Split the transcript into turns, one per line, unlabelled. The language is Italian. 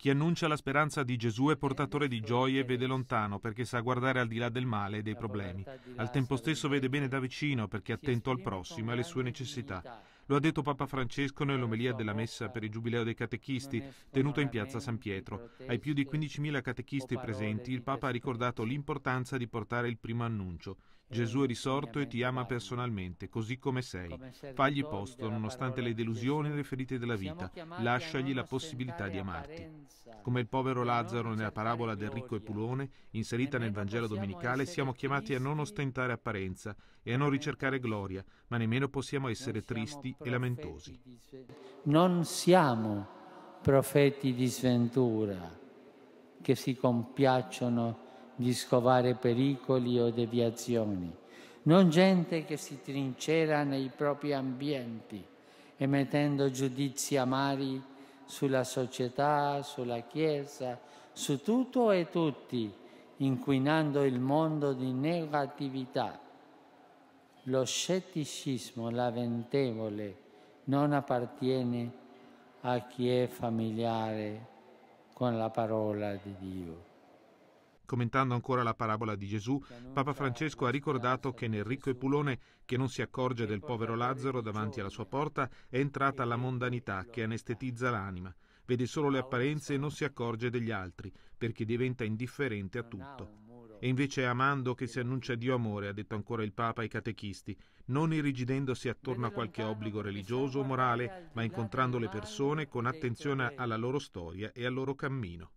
Chi annuncia la speranza di Gesù è portatore di gioie e vede lontano perché sa guardare al di là del male e dei problemi. Al tempo stesso vede bene da vicino perché è attento al prossimo e alle sue necessità. Lo ha detto Papa Francesco nell'omelia della messa per il Giubileo dei Catechisti, tenuta in piazza San Pietro. Ai più di 15.000 catechisti presenti, il Papa ha ricordato l'importanza di portare il primo annuncio. Gesù è risorto e ti ama personalmente, così come sei. Fagli posto nonostante le delusioni e le ferite della vita. Lasciagli la possibilità di amarti. Come il povero Lazzaro nella parabola del ricco e pulone, inserita nel Vangelo domenicale, siamo chiamati a non ostentare apparenza e a non ricercare gloria, ma nemmeno possiamo essere tristi e lamentosi.
Non siamo profeti di sventura che si compiacciono di scovare pericoli o deviazioni, non gente che si trincera nei propri ambienti, emettendo giudizi amari sulla società, sulla Chiesa, su tutto e tutti, inquinando il mondo di negatività. Lo scetticismo lamentevole non appartiene a chi è familiare con la parola di Dio. Commentando ancora la parabola di Gesù,
Papa Francesco ha ricordato che nel ricco Epulone, che non si accorge del povero Lazzaro davanti alla sua porta, è entrata la mondanità che anestetizza l'anima. Vede solo le apparenze e non si accorge degli altri, perché diventa indifferente a tutto. E invece è amando che si annuncia Dio amore, ha detto ancora il Papa ai catechisti, non irrigidendosi attorno a qualche obbligo religioso o morale, ma incontrando le persone con attenzione alla loro storia e al loro cammino.